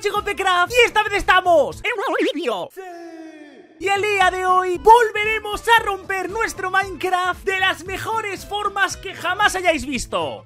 chicos de Craft y esta vez estamos en un vídeo y el día de hoy volveremos a romper nuestro Minecraft de las mejores formas que jamás hayáis visto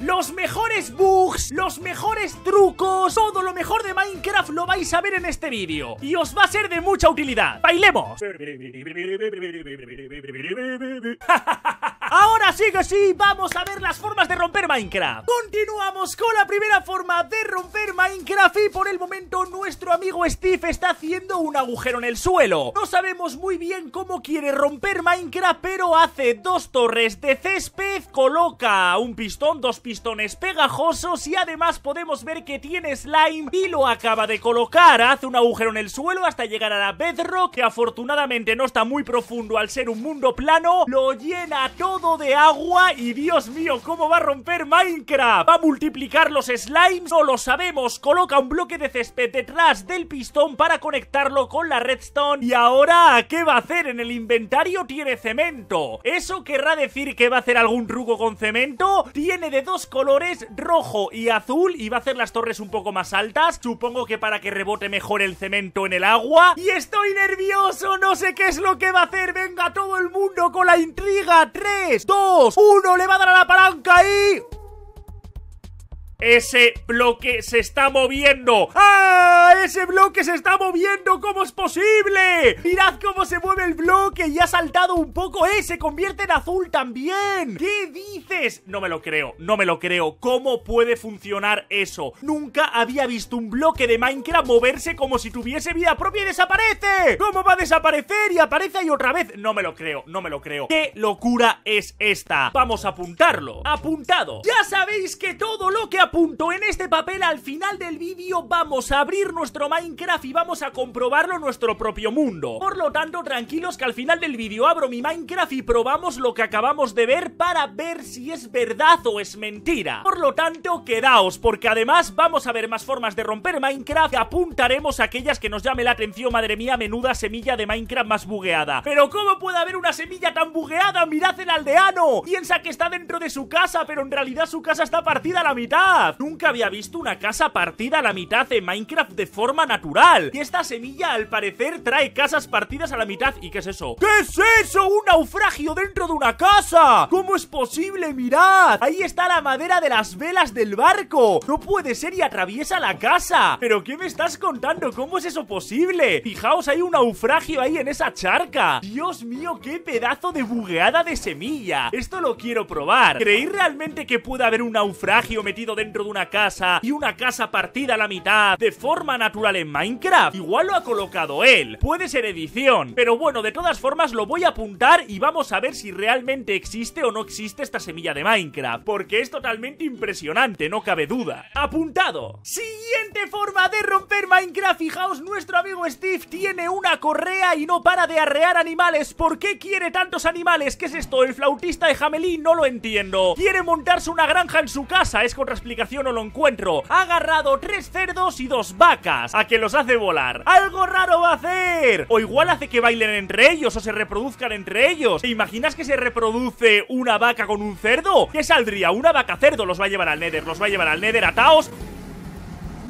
los mejores bugs, los mejores trucos, todo lo mejor de Minecraft lo vais a ver en este vídeo y os va a ser de mucha utilidad. ¡Bailemos! Ahora sí que sí, vamos a ver las formas de romper Minecraft Continuamos con la primera forma de romper Minecraft Y por el momento nuestro amigo Steve está haciendo un agujero en el suelo No sabemos muy bien cómo quiere romper Minecraft Pero hace dos torres de césped, coloca un pistón, dos pistones pistones pegajosos y además podemos ver que tiene slime y lo acaba de colocar. Hace un agujero en el suelo hasta llegar a la bedrock que afortunadamente no está muy profundo al ser un mundo plano. Lo llena todo de agua y Dios mío, ¿cómo va a romper Minecraft? ¿Va a multiplicar los slimes? No lo sabemos. Coloca un bloque de césped detrás del pistón para conectarlo con la redstone. Y ahora, ¿qué va a hacer? En el inventario tiene cemento. ¿Eso querrá decir que va a hacer algún rugo con cemento? Tiene de dos colores rojo y azul y va a hacer las torres un poco más altas. Supongo que para que rebote mejor el cemento en el agua. Y estoy nervioso, no sé qué es lo que va a hacer. Venga todo el mundo con la intriga. 3, 2, 1, le va a dar a la palanca y... Ese bloque se está moviendo. ¡Ah! ¡Ese bloque se está moviendo! ¿Cómo es posible? Mirad cómo se mueve el bloque y ha saltado un poco. ¡Eh! Se convierte en azul también. ¿Qué dices? No me lo creo, no me lo creo. ¿Cómo puede funcionar eso? Nunca había visto un bloque de Minecraft moverse como si tuviese vida propia y desaparece. ¿Cómo va a desaparecer? Y aparece ahí otra vez. No me lo creo, no me lo creo. ¿Qué locura es esta? Vamos a apuntarlo. Apuntado. Ya sabéis que todo lo que punto en este papel, al final del vídeo vamos a abrir nuestro Minecraft y vamos a comprobarlo en nuestro propio mundo. Por lo tanto, tranquilos que al final del vídeo abro mi Minecraft y probamos lo que acabamos de ver para ver si es verdad o es mentira. Por lo tanto, quedaos, porque además vamos a ver más formas de romper Minecraft apuntaremos aquellas que nos llame la atención, madre mía, menuda semilla de Minecraft más bugueada. Pero ¿cómo puede haber una semilla tan bugueada? Mirad el aldeano, piensa que está dentro de su casa, pero en realidad su casa está partida a la mitad. Nunca había visto una casa partida a la mitad en Minecraft de forma natural. Y esta semilla, al parecer, trae casas partidas a la mitad. ¿Y qué es eso? ¿Qué es eso? ¡Un naufragio dentro de una casa! ¿Cómo es posible? ¡Mirad! Ahí está la madera de las velas del barco. No puede ser y atraviesa la casa. ¿Pero qué me estás contando? ¿Cómo es eso posible? Fijaos, hay un naufragio ahí en esa charca. Dios mío, qué pedazo de bugueada de semilla. Esto lo quiero probar. ¿Creéis realmente que puede haber un naufragio metido dentro dentro de una casa y una casa partida a la mitad de forma natural en Minecraft. Igual lo ha colocado él. Puede ser edición. Pero bueno, de todas formas lo voy a apuntar y vamos a ver si realmente existe o no existe esta semilla de Minecraft. Porque es totalmente impresionante, no cabe duda. ¡Apuntado! Siguiente forma de romper Minecraft. Fijaos, nuestro amigo Steve tiene una correa y no para de arrear animales. ¿Por qué quiere tantos animales? ¿Qué es esto? El flautista de Jamelí no lo entiendo. Quiere montarse una granja en su casa. Es contraexplicable no lo encuentro. Ha agarrado tres cerdos y dos vacas. A que los hace volar. Algo raro va a hacer. O igual hace que bailen entre ellos o se reproduzcan entre ellos. ¿Te imaginas que se reproduce una vaca con un cerdo? ¿Qué saldría? Una vaca cerdo los va a llevar al Nether. Los va a llevar al Nether. Ataos.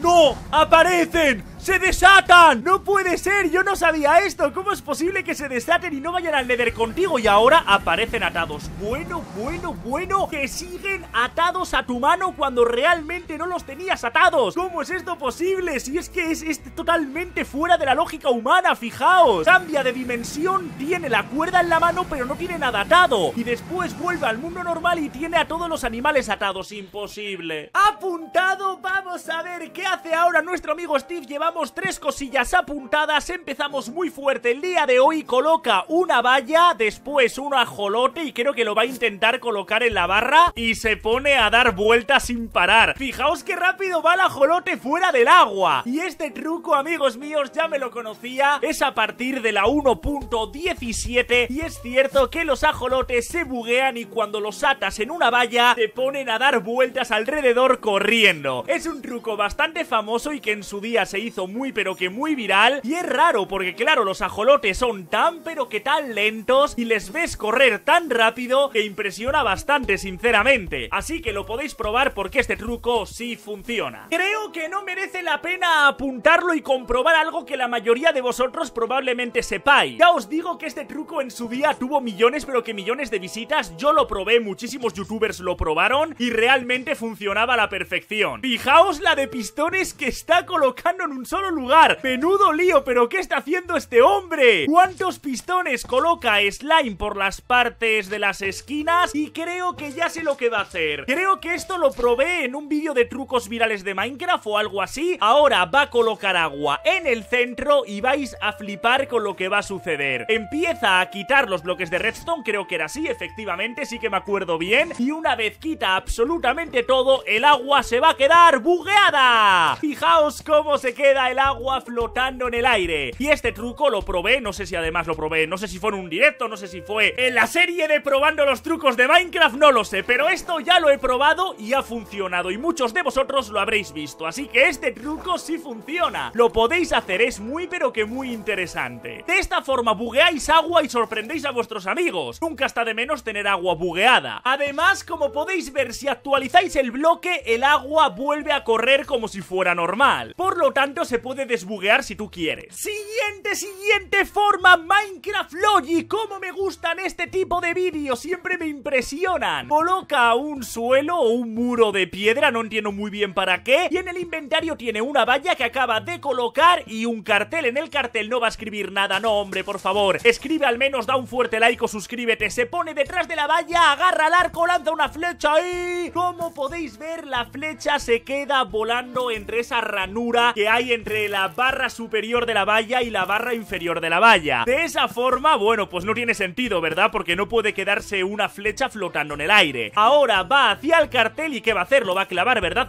¡No! ¡Aparecen! ¡Se desatan! ¡No puede ser! ¡Yo no sabía esto! ¿Cómo es posible que se desaten y no vayan al Nether contigo? Y ahora aparecen atados. Bueno, bueno, bueno, que siguen atados a tu mano cuando realmente no los tenías atados. ¿Cómo es esto posible? Si es que es, totalmente fuera de la lógica humana, fijaos. Cambia de dimensión, tiene la cuerda en la mano, pero no tiene nada atado. Y después vuelve al mundo normal y tiene a todos los animales atados. Imposible. Apuntado, vamos a ver qué hace ahora nuestro amigo Steve. Llevamos tres cosillas apuntadas, empezamos muy fuerte el día de hoy, coloca una valla, después un ajolote y creo que lo va a intentar colocar en la barra y se pone a dar vueltas sin parar. Fijaos qué rápido va el ajolote fuera del agua. Y este truco, amigos míos, ya me lo conocía, es a partir de la 1.17 y es cierto que los ajolotes se buguean y cuando los atas en una valla te ponen a dar vueltas alrededor corriendo. Es un truco bastante famoso y que en su día se hizo muy pero que muy viral y es raro porque claro, los ajolotes son tan pero que tan lentos y les ves correr tan rápido que impresiona bastante sinceramente. Así que lo podéis probar porque este truco sí funciona. Creo que no merece la pena apuntarlo y comprobar algo que la mayoría de vosotros probablemente sepáis. Ya os digo que este truco en su día tuvo millones pero que millones de visitas, yo lo probé, muchísimos youtubers lo probaron y realmente funcionaba a la perfección. Fijaos la de pistones que está colocando en un solo lugar. Menudo lío, pero ¿qué está haciendo este hombre? ¿Cuántos pistones coloca Slime por las partes de las esquinas? Y creo que ya sé lo que va a hacer. Creo que esto lo probé en un vídeo de trucos virales de Minecraft o algo así. Ahora va a colocar agua en el centro y vais a flipar con lo que va a suceder. Empieza a quitar los bloques de redstone, creo que era así, efectivamente, sí que me acuerdo bien. Y una vez quita absolutamente todo, el agua se va a quedar bugueada. Fijaos cómo se queda el agua flotando en el aire. Y este truco lo probé, no sé si además lo probé, no sé si fue en un directo, no sé si fue en la serie de probando los trucos de Minecraft, no lo sé, pero esto ya lo he probado y ha funcionado y muchos de vosotros lo habréis visto, así que este truco sí funciona. Lo podéis hacer, es muy pero que muy interesante. De esta forma bugueáis agua y sorprendéis a vuestros amigos. Nunca está de menos tener agua bugueada. Además, como podéis ver, si actualizáis el bloque, el agua vuelve a correr como si fuera normal. Por lo tanto, se puede desbuguear si tú quieres. Siguiente, siguiente forma, Minecraft Logi, ¿Cómo me gustan este tipo de vídeos? Siempre me impresionan. Coloca un suelo o un muro de piedra, no entiendo muy bien para qué. Y en el inventario tiene una valla que acaba de colocar y un cartel. En el cartel no va a escribir nada, no hombre, por favor. Escribe al menos, da un fuerte like o suscríbete. Se pone detrás de la valla, agarra el arco, lanza una flecha y... Como podéis ver, la flecha se queda volando entre esa ranura que hay en entre la barra superior de la valla y la barra inferior de la valla. De esa forma, bueno, pues no tiene sentido, ¿verdad? Porque no puede quedarse una flecha flotando en el aire. Ahora va hacia el cartel y ¿qué va a hacer? Lo va a clavar, ¿verdad?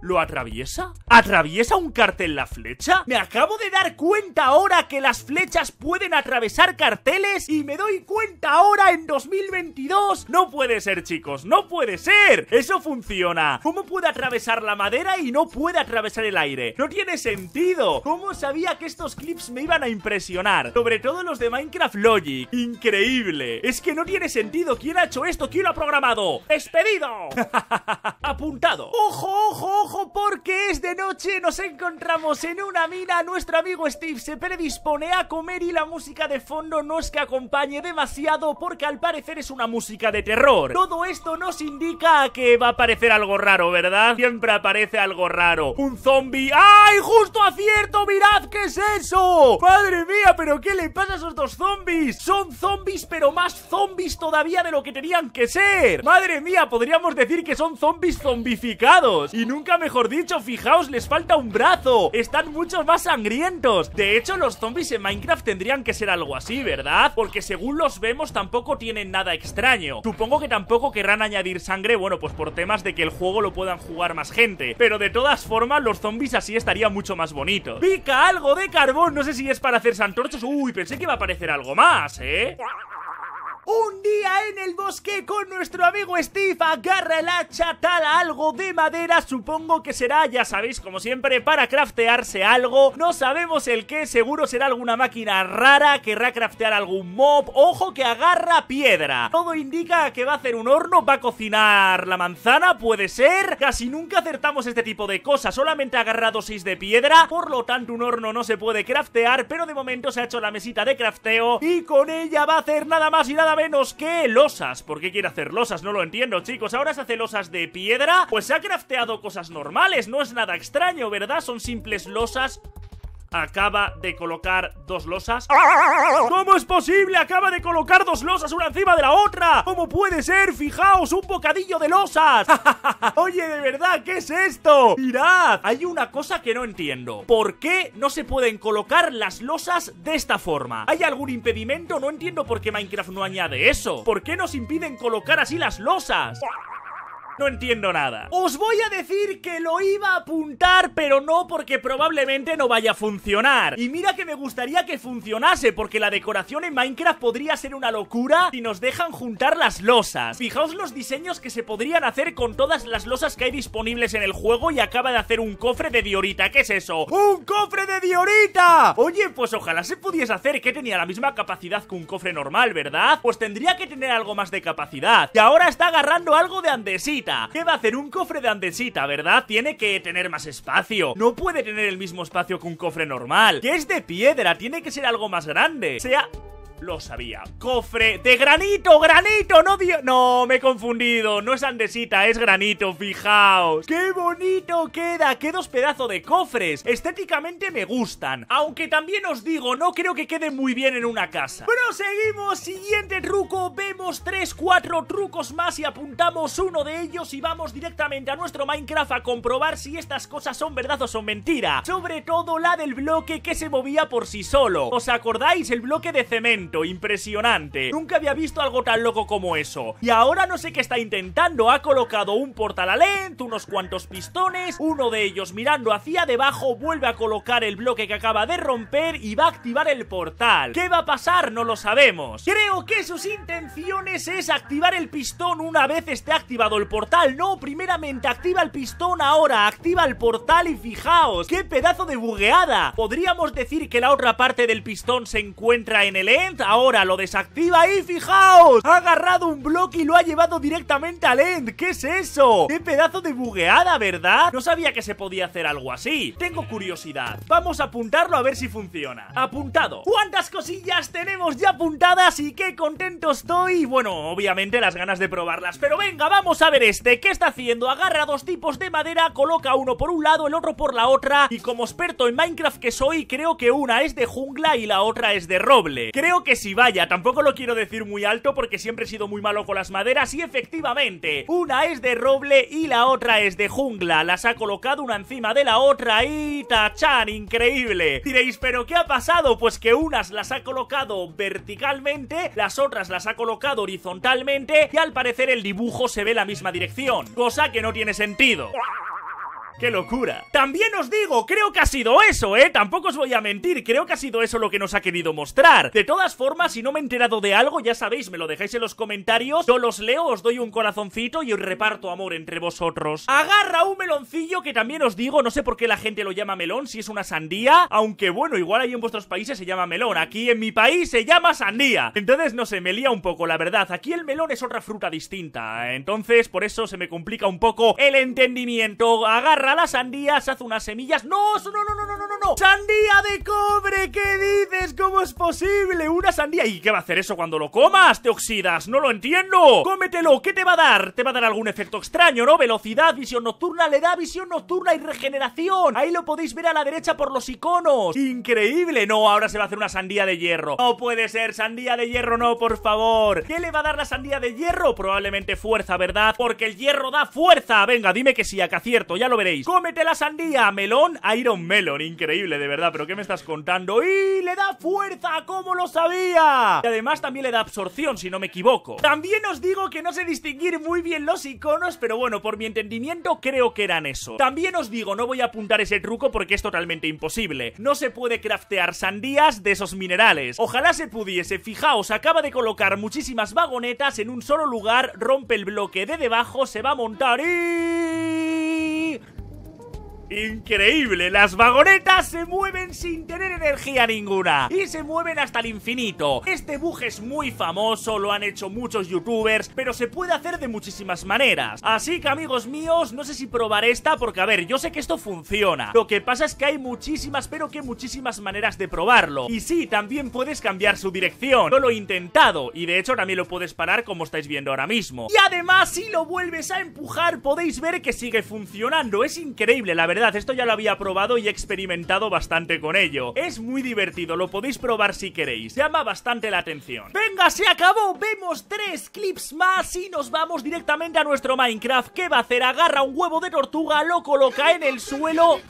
¿Lo atraviesa? ¿Atraviesa un cartel la flecha? Me acabo de dar cuenta ahora que las flechas pueden atravesar carteles y me doy cuenta ahora en 2022. No puede ser, chicos, no puede ser. Eso funciona. ¿Cómo puede atravesar la madera y no puede atravesar el aire? No tiene sentido. ¿Cómo sabía que estos clips me iban a impresionar? Sobre todo los de Minecraft Logic. Increíble. Es que no tiene sentido. ¿Quién ha hecho esto? ¿Quién lo ha programado? ¡Despedido! Apuntado. ¡Ojo, ojo! ojo porque es de noche, nos encontramos en una mina, nuestro amigo Steve se predispone a comer y la música de fondo no es que acompañe demasiado porque al parecer es una música de terror. Todo esto nos indica que va a aparecer algo raro, ¿verdad? Siempre aparece algo raro. Un zombie. ¡Ay, justo acierto! ¡Mirad qué es eso! ¡Madre mía, pero qué le pasa a esos dos zombies! Son zombies, pero más zombies todavía de lo que tenían que ser. ¡Madre mía, podríamos decir que son zombies zombificados! Y nunca mejor dicho. Fijaos, les falta un brazo. Están muchos más sangrientos. De hecho, los zombies en Minecraft tendrían que ser algo así, ¿verdad? Porque según los vemos, tampoco tienen nada extraño. Supongo que tampoco querrán añadir sangre, bueno, pues por temas de que el juego lo puedan jugar más gente. Pero de todas formas, los zombies así estarían mucho más bonitos Pica algo de carbón, no sé si es para hacer santorchos Uy, pensé que iba a aparecer algo más, ¿eh? Un día en el bosque con nuestro amigo Steve agarra el hacha, algo de madera, supongo que será, ya sabéis, como siempre, para craftearse algo. No sabemos el qué, seguro será alguna máquina rara, querrá craftear algún mob. Ojo que agarra piedra. Todo indica que va a hacer un horno, va a cocinar la manzana, puede ser. Casi nunca acertamos este tipo de cosas, solamente ha agarrado de piedra, por lo tanto un horno no se puede craftear, pero de momento se ha hecho la mesita de crafteo y con ella va a hacer nada más y nada más menos que losas. ¿Por qué quiere hacer losas? No lo entiendo, chicos. Ahora se hace losas de piedra. Pues se ha crafteado cosas normales, no es nada extraño, ¿verdad? Son simples losas acaba de colocar dos losas. ¿Cómo es posible? Acaba de colocar dos losas una encima de la otra. ¿Cómo puede ser? Fijaos, un bocadillo de losas. Oye, de verdad, ¿qué es esto? Mirad, hay una cosa que no entiendo. ¿Por qué no se pueden colocar las losas de esta forma? ¿Hay algún impedimento? No entiendo por qué Minecraft no añade eso. ¿Por qué nos impiden colocar así las losas? No entiendo nada. Os voy a decir que lo iba a apuntar, pero no porque probablemente no vaya a funcionar. Y mira que me gustaría que funcionase, porque la decoración en Minecraft podría ser una locura si nos dejan juntar las losas. Fijaos los diseños que se podrían hacer con todas las losas que hay disponibles en el juego y acaba de hacer un cofre de diorita. ¿Qué es eso? ¡Un cofre de diorita! Oye, pues ojalá se pudiese hacer que tenía la misma capacidad que un cofre normal, ¿verdad? Pues tendría que tener algo más de capacidad. Y ahora está agarrando algo de andesita ¿Qué va a hacer un cofre de andesita, verdad? Tiene que tener más espacio. No puede tener el mismo espacio que un cofre normal. Que es de piedra, tiene que ser algo más grande. Sea lo sabía. Cofre de granito, granito, no No, me he confundido. No es andesita, es granito, fijaos. ¡Qué bonito queda! ¡Qué dos pedazos de cofres! Estéticamente me gustan. Aunque también os digo, no creo que quede muy bien en una casa. Proseguimos, seguimos. Siguiente truco. Vemos 3, 4 trucos más y apuntamos uno de ellos y vamos directamente a nuestro Minecraft a comprobar si estas cosas son verdad o son mentira. Sobre todo la del bloque que se movía por sí solo. ¿Os acordáis? El bloque de cemento impresionante. Nunca había visto algo tan loco como eso. Y ahora no sé qué está intentando. Ha colocado un portal a Lent, unos cuantos pistones, uno de ellos mirando hacia debajo vuelve a colocar el bloque que acaba de romper y va a activar el portal. ¿Qué va a pasar? No lo sabemos. Creo que sus intenciones es activar el pistón una vez esté activado el portal. No, primeramente activa el pistón ahora, activa el portal y fijaos, qué pedazo de bugueada. Podríamos decir que la otra parte del pistón se encuentra en el end ahora, lo desactiva y fijaos, ha agarrado un bloque y lo ha llevado directamente al End, ¿qué es eso? ¡Qué pedazo de bugueada, verdad! No sabía que se podía hacer algo así. Tengo curiosidad, vamos a apuntarlo a ver si funciona. Apuntado. ¿Cuántas cosillas tenemos ya apuntadas y qué contento estoy? Bueno, obviamente las ganas de probarlas, pero venga, vamos a ver este, ¿qué está haciendo? Agarra dos tipos de madera, coloca uno por un lado, el otro por la otra y como experto en Minecraft que soy, creo que una es de jungla y la otra es de roble. Creo que que si vaya, tampoco lo quiero decir muy alto porque siempre he sido muy malo con las maderas y efectivamente, una es de roble y la otra es de jungla. Las ha colocado una encima de la otra y tachan, increíble. Diréis, pero ¿qué ha pasado? Pues que unas las ha colocado verticalmente, las otras las ha colocado horizontalmente y al parecer el dibujo se ve la misma dirección, cosa que no tiene sentido. ¡Qué locura! También os digo, creo que ha sido eso, ¿eh? Tampoco os voy a mentir, creo que ha sido eso lo que nos ha querido mostrar. De todas formas, si no me he enterado de algo, ya sabéis, me lo dejáis en los comentarios, yo los leo, os doy un corazoncito y os reparto amor entre vosotros. Agarra un meloncillo que también os digo, no sé por qué la gente lo llama melón, si es una sandía, aunque bueno, igual ahí en vuestros países se llama melón, aquí en mi país se llama sandía. Entonces, no sé, me lía un poco, la verdad. Aquí el melón es otra fruta distinta, ¿eh? entonces por eso se me complica un poco el entendimiento. Agarra sandía, sandías, hace unas semillas. ¡No! ¡No, no, no, no, no, no! no no sandía de cobre! ¿Qué dices? ¿Cómo es posible? ¡Una sandía! ¿Y qué va a hacer eso cuando lo comas? ¡Te oxidas! ¡No lo entiendo! ¡Cómetelo! ¿Qué te va a dar? Te va a dar algún efecto extraño, ¿no? Velocidad, visión nocturna, le da visión nocturna y regeneración. Ahí lo podéis ver a la derecha por los iconos. ¡Increíble! No, ahora se va a hacer una sandía de hierro. No puede ser, sandía de hierro, no, por favor. ¿Qué le va a dar la sandía de hierro? Probablemente fuerza, ¿verdad? Porque el hierro da fuerza. Venga, dime que sí, acá cierto, ya lo veréis. Cómete la sandía, melón, Iron Melon. Increíble, de verdad, pero ¿qué me estás contando? ¡Y le da fuerza! ¡Cómo lo sabía! Y además también le da absorción, si no me equivoco. También os digo que no sé distinguir muy bien los iconos, pero bueno, por mi entendimiento creo que eran eso. También os digo, no voy a apuntar ese truco porque es totalmente imposible. No se puede craftear sandías de esos minerales. Ojalá se pudiese. Fijaos, acaba de colocar muchísimas vagonetas en un solo lugar, rompe el bloque de debajo, se va a montar y... Increíble, las vagonetas se mueven sin tener energía ninguna y se mueven hasta el infinito. Este bug es muy famoso, lo han hecho muchos youtubers, pero se puede hacer de muchísimas maneras. Así que amigos míos, no sé si probar esta porque a ver, yo sé que esto funciona. Lo que pasa es que hay muchísimas, pero que muchísimas maneras de probarlo. Y sí, también puedes cambiar su dirección. No lo he intentado y de hecho también lo puedes parar como estáis viendo ahora mismo. Y además, si lo vuelves a empujar, podéis ver que sigue funcionando. Es increíble, la verdad esto ya lo había probado y experimentado bastante con ello. Es muy divertido, lo podéis probar si queréis. Llama bastante la atención. Venga, se acabó. Vemos tres clips más y nos vamos directamente a nuestro Minecraft. ¿Qué va a hacer? Agarra un huevo de tortuga, lo coloca en el suelo.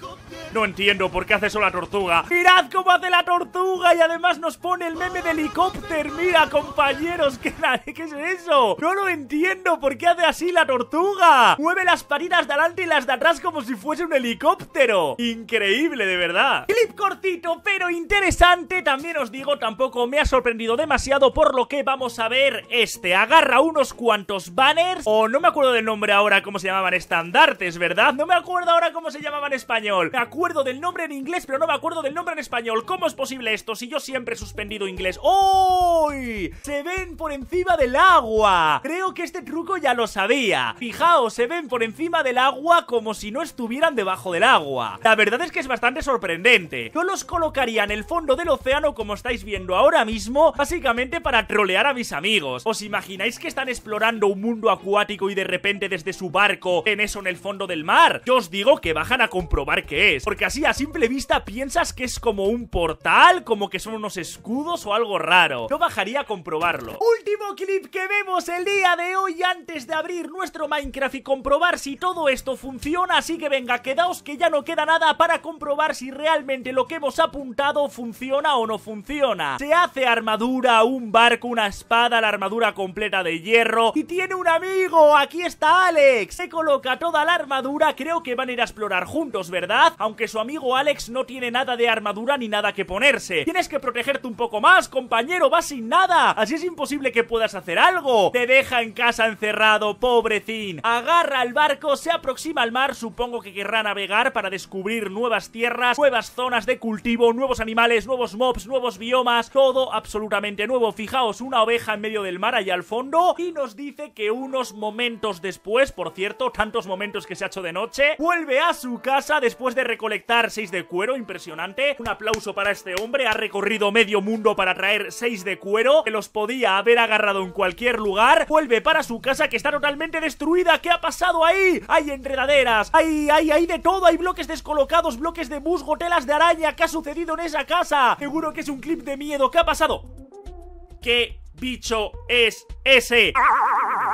No entiendo por qué hace eso la tortuga. Mirad cómo hace la tortuga y además nos pone el meme de helicóptero. Mira, compañeros, ¿qué, ¿qué es eso? No lo entiendo. ¿Por qué hace así la tortuga? Mueve las patitas de adelante y las de atrás como si fuese un helicóptero helicóptero. Increíble, de verdad. Clip cortito, pero interesante. También os digo, tampoco me ha sorprendido demasiado por lo que vamos a ver este. Agarra unos cuantos banners. O no me acuerdo del nombre ahora, cómo se llamaban estandartes, ¿verdad? No me acuerdo ahora cómo se llamaban español. Me acuerdo del nombre en inglés, pero no me acuerdo del nombre en español. ¿Cómo es posible esto si yo siempre he suspendido inglés? ¡Uy! Se ven por encima del agua. Creo que este truco ya lo sabía. Fijaos, se ven por encima del agua como si no estuvieran debajo del agua. La verdad es que es bastante sorprendente. Yo los colocaría en el fondo del océano como estáis viendo ahora mismo, básicamente para trolear a mis amigos. ¿Os imagináis que están explorando un mundo acuático y de repente desde su barco en eso en el fondo del mar? Yo os digo que bajan a comprobar qué es, porque así a simple vista piensas que es como un portal, como que son unos escudos o algo raro. Yo bajaría a comprobarlo. Último clip que vemos el día de hoy antes de abrir nuestro Minecraft y comprobar si todo esto funciona, así que venga, quedaos que ya no queda nada para comprobar si realmente lo que hemos apuntado funciona o no funciona. Se hace armadura, un barco, una espada, la armadura completa de hierro y tiene un amigo, aquí está Alex. Se coloca toda la armadura, creo que van a ir a explorar juntos, ¿verdad? Aunque su amigo Alex no tiene nada de armadura ni nada que ponerse. Tienes que protegerte un poco más, compañero, vas sin nada. Así es imposible que puedas hacer algo. Te deja en casa encerrado, pobrecín. Agarra el barco, se aproxima al mar, supongo que querrán navegar para descubrir nuevas tierras, nuevas zonas de cultivo, nuevos animales, nuevos mobs, nuevos biomas, todo absolutamente nuevo. Fijaos, una oveja en medio del mar allá al fondo y nos dice que unos momentos después, por cierto, tantos momentos que se ha hecho de noche, vuelve a su casa después de recolectar seis de cuero, impresionante. Un aplauso para este hombre, ha recorrido medio mundo para traer seis de cuero, que los podía haber agarrado en cualquier lugar. Vuelve para su casa que está totalmente destruida, ¿qué ha pasado ahí? Hay enredaderas, hay, hay, hay de todo. Hay bloques descolocados, bloques de musgo, telas de araña. ¿Qué ha sucedido en esa casa? Seguro que es un clip de miedo. ¿Qué ha pasado? ¿Qué bicho es ese?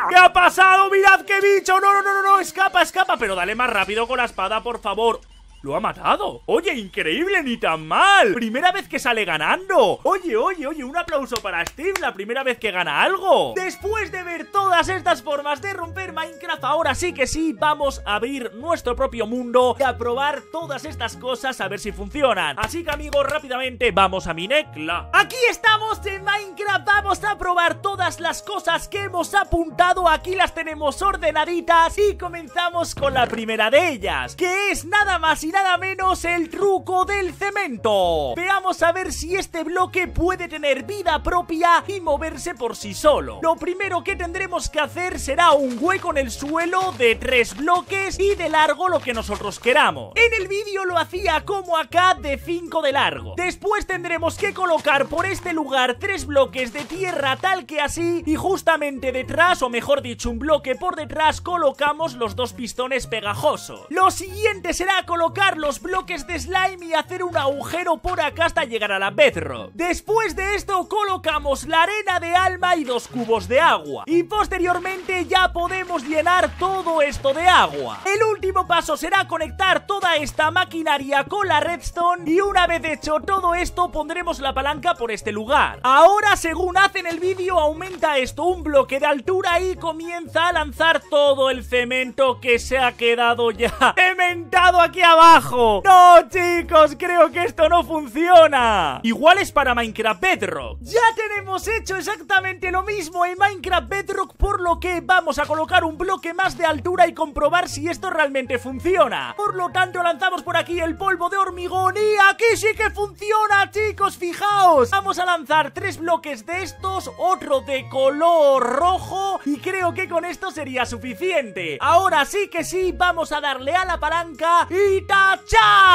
¿Qué ha pasado? ¡Mirad qué bicho! ¡No, no, no, no! no! ¡Escapa, escapa! Pero dale más rápido con la espada, por favor. ¡Lo ha matado! ¡Oye, increíble! ¡Ni tan mal! ¡Primera vez que sale ganando! ¡Oye, oye, oye! ¡Un aplauso para Steve! ¡La primera vez que gana algo! Después de ver todas estas formas de romper Minecraft, ahora sí que sí, vamos a abrir nuestro propio mundo y a probar todas estas cosas a ver si funcionan. Así que, amigos, rápidamente vamos a mi necla. ¡Aquí estamos en Minecraft! ¡Vamos a probar todas las cosas que hemos apuntado! Aquí las tenemos ordenaditas y comenzamos con la primera de ellas, que es nada más y nada menos el truco del cemento. Veamos a ver si este bloque puede tener vida propia y moverse por sí solo. Lo primero que tendremos que hacer será un hueco en el suelo de tres bloques y de largo lo que nosotros queramos. En el vídeo lo hacía como acá de 5 de largo. Después tendremos que colocar por este lugar tres bloques de tierra tal que así y justamente detrás o mejor dicho un bloque por detrás colocamos los dos pistones pegajosos. Lo siguiente será colocar los bloques de slime y hacer un agujero por acá hasta llegar a la bedrock. Después de esto colocamos la arena de alma y dos cubos de agua. Y posteriormente ya podemos llenar todo esto de agua. El último paso será conectar toda esta maquinaria con la redstone y una vez hecho todo esto pondremos la palanca por este lugar. Ahora según hacen el vídeo aumenta esto un bloque de altura y comienza a lanzar todo el cemento que se ha quedado ya cementado aquí abajo no, chicos, creo que esto no funciona. Igual es para Minecraft Bedrock. Ya tenemos hecho exactamente lo mismo en Minecraft Bedrock, por lo que vamos a colocar un bloque más de altura y comprobar si esto realmente funciona. Por lo tanto, lanzamos por aquí el polvo de hormigón y aquí sí que funciona, chicos, fijaos. Vamos a lanzar tres bloques de estos, otro de color rojo y creo que con esto sería suficiente. Ahora sí que sí, vamos a darle a la palanca y চাচা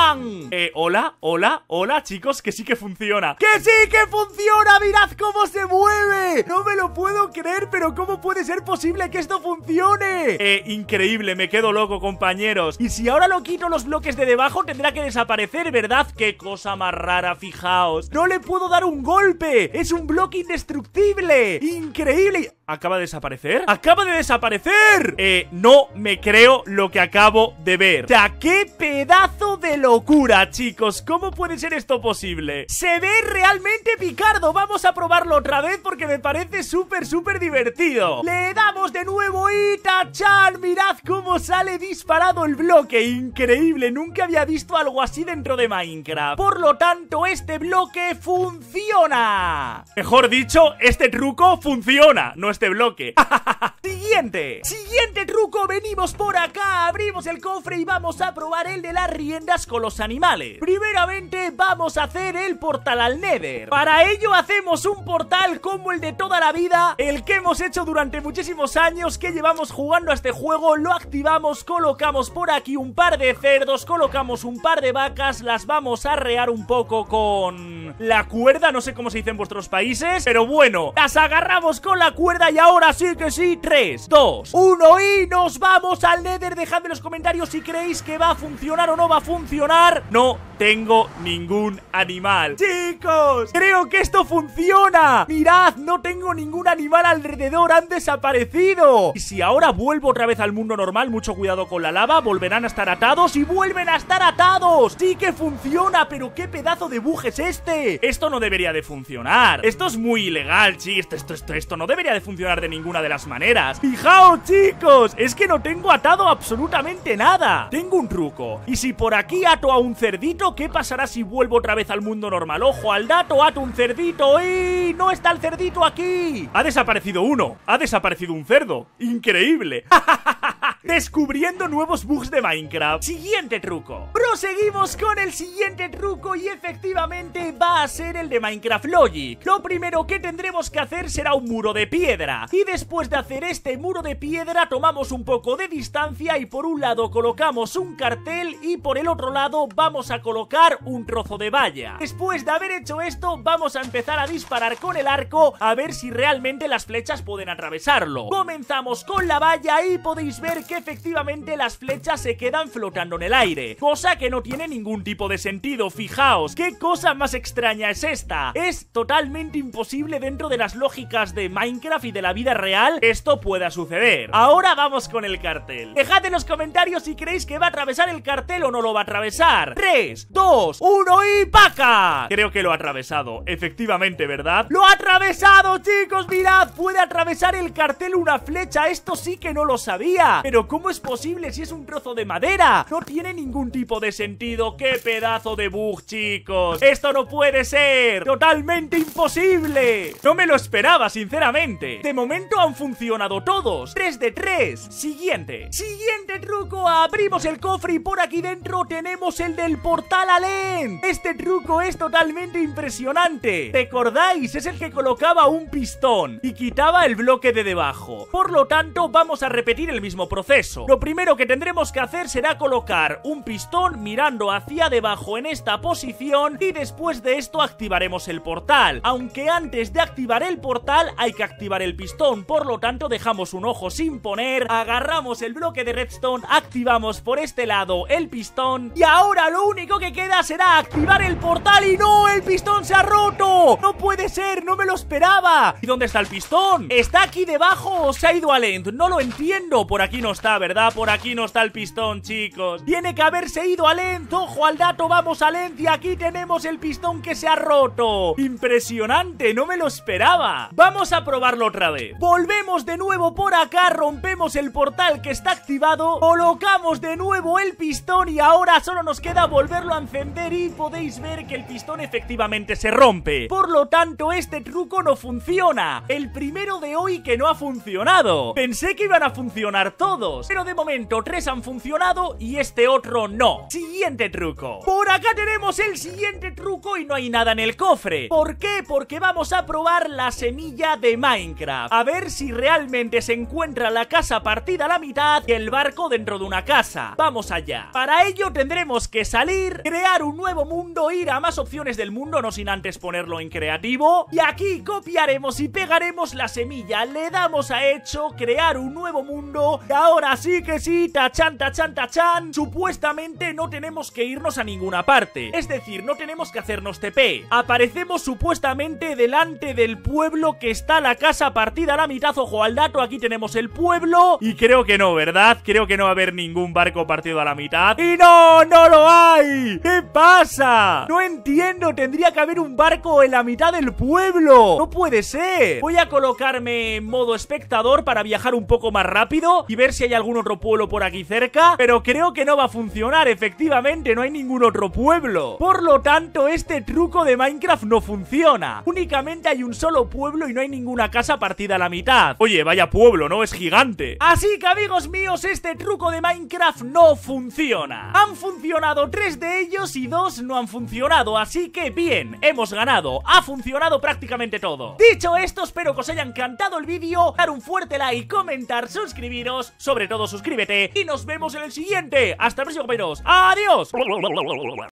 eh, hola, hola, hola, chicos, que sí que funciona. ¡Que sí que funciona! ¡Mirad cómo se mueve! No me lo puedo creer, pero ¿cómo puede ser posible que esto funcione? Eh, increíble, me quedo loco, compañeros. Y si ahora lo quito los bloques de debajo, tendrá que desaparecer, ¿verdad? ¡Qué cosa más rara, fijaos! ¡No le puedo dar un golpe! ¡Es un bloque indestructible! ¡Increíble! ¿Acaba de desaparecer? ¡Acaba de desaparecer! Eh, no me creo lo que acabo de ver. O sea, qué pedazo de locura, chicos, ¿cómo puede ser esto posible? ¡Se ve realmente picardo! Vamos a probarlo otra vez porque me parece súper, súper divertido. ¡Le damos de nuevo y tachar. ¡Mirad cómo sale disparado el bloque! ¡Increíble! Nunca había visto algo así dentro de Minecraft. Por lo tanto, este bloque funciona. Mejor dicho, este truco funciona, no este bloque. Siguiente. Siguiente truco, venimos por acá, abrimos el cofre y vamos a probar el de las riendas con los animales. Primeramente vamos a hacer el portal al Nether. Para ello hacemos un portal como el de toda la vida, el que hemos hecho durante muchísimos años que llevamos jugando a este juego, lo activamos, colocamos por aquí un par de cerdos, colocamos un par de vacas, las vamos a rear un poco con la cuerda, no sé cómo se dice en vuestros países, pero bueno, las agarramos con la cuerda y ahora sí que sí, 3, 2, 1 y nos vamos al Nether. Dejadme en los comentarios si creéis que va a funcionar o no va a funcionar. No tengo ningún animal. Chicos, creo que esto funciona. Mirad, no tengo ningún animal alrededor. Han desaparecido. Y si ahora vuelvo otra vez al mundo normal, mucho cuidado con la lava. Volverán a estar atados y vuelven a estar atados. Sí que funciona, pero qué pedazo de bug es este. Esto no debería de funcionar. Esto es muy ilegal, chicos. Esto, esto, esto, esto no debería de funcionar de ninguna de las maneras. Fijaos chicos, es que no tengo atado absolutamente nada. Tengo un truco. Y si por aquí ato a un cerdito, ¿qué pasará si vuelvo otra vez al mundo normal? Ojo al dato, ato un cerdito y no está el cerdito aquí. Ha desaparecido uno, ha desaparecido un cerdo. Increíble. Descubriendo nuevos bugs de Minecraft. Siguiente truco. Proseguimos con el siguiente truco y efectivamente va a ser el de Minecraft Logic. Lo primero que tendremos que hacer será un muro de piedra. Y después de hacer este muro de piedra tomamos un poco de distancia y por un lado colocamos un cartel y por el otro lado vamos a colocar un trozo de valla. Después de haber hecho esto, vamos a empezar a disparar con el arco a ver si realmente las flechas pueden atravesarlo. Comenzamos con la valla y podéis ver que efectivamente las flechas se quedan flotando en el aire, cosa que no tiene ningún tipo de sentido, fijaos, qué cosa más extraña es esta. Es totalmente imposible dentro de las lógicas de Minecraft y de la vida real esto pueda suceder. Ahora vamos con el cartel. Dejad en los comentarios si creéis que va a atravesar el cartel o no lo va a atravesar. 3, 2, 1 y ¡paca! Creo que lo ha atravesado, efectivamente, ¿verdad? ¡Lo ha atravesado, chicos! ¡Mirad! Puede atravesar el cartel una flecha, esto sí que no lo sabía. Pero ¿cómo es posible si es un trozo de madera? No tiene ningún tipo de sentido. ¡Qué pedazo de bug, chicos! ¡Esto no puede ser! ¡Totalmente imposible! No me lo esperaba, sinceramente. De momento han funcionado todos. 3 de 3. Siguiente. Siguiente truco. Abrimos el cofre y por aquí dentro tenemos el del portal Alent. Este truco es totalmente impresionante. ¿Recordáis? Es el que colocaba un pistón y quitaba el bloque de debajo. Por lo tanto, vamos a repetir el mismo proceso. Lo primero que tendremos que hacer será colocar un pistón mirando hacia debajo en esta posición y después de esto activaremos el portal. Aunque antes de activar el portal hay que activar el pistón, por lo tanto de dejamos un ojo sin poner, agarramos el bloque de redstone, activamos por este lado el pistón y ahora lo único que queda será activar el portal y no, el pistón se ha roto. No puede ser, no me lo esperaba. ¿Y dónde está el pistón? ¿Está aquí debajo o se ha ido a end? No lo entiendo. Por aquí no está, ¿verdad? Por aquí no está el pistón, chicos. Tiene que haberse ido al end. Ojo al dato, vamos al end y aquí tenemos el pistón que se ha roto. Impresionante, no me lo esperaba. Vamos a probarlo otra vez. Volvemos de nuevo por acá, rompemos el portal que está activado, colocamos de nuevo el pistón y ahora solo nos queda volverlo a encender y podéis ver que el pistón efectivamente se rompe. Por lo tanto, este truco no funciona. El primero de hoy que no ha funcionado. Pensé que iban a funcionar todos, pero de momento tres han funcionado y este otro no. Siguiente truco. Por acá tenemos el siguiente truco y no hay nada en el cofre. ¿Por qué? Porque vamos a probar la semilla de Minecraft. A ver si realmente se encuentra la casa partida a la mitad y el barco dentro de una casa. Vamos allá. Para ello tendremos que salir, crear un nuevo mundo, ir a más opciones del mundo, no sin antes ponerlo en creativo. Y aquí copiaremos y pegaremos la semilla. Le damos a hecho, crear un nuevo mundo. Y ahora sí que sí, tachan, tachan, tachan. Supuestamente no tenemos que irnos a ninguna parte. Es decir, no tenemos que hacernos TP. Aparecemos supuestamente delante del pueblo que está la casa partida a la mitad, ojo al aquí tenemos el pueblo y creo que no, ¿verdad? Creo que no va a haber ningún barco partido a la mitad. ¡Y no! ¡No lo hay! ¿Qué pasa? No entiendo, tendría que haber un barco en la mitad del pueblo. ¡No puede ser! Voy a colocarme en modo espectador para viajar un poco más rápido y ver si hay algún otro pueblo por aquí cerca, pero creo que no va a funcionar, efectivamente, no hay ningún otro pueblo. Por lo tanto, este truco de Minecraft no funciona. Únicamente hay un solo pueblo y no hay ninguna casa partida a la mitad. Oye, vaya pueblo, ¿no? Es gigante. Así que amigos míos, este truco de Minecraft no funciona. Han funcionado tres de ellos y dos no han funcionado, así que bien, hemos ganado. Ha funcionado prácticamente todo. Dicho esto, espero que os haya encantado el vídeo, dar un fuerte like, comentar, suscribiros, sobre todo suscríbete y nos vemos en el siguiente. Hasta el próximo, ¡Adiós!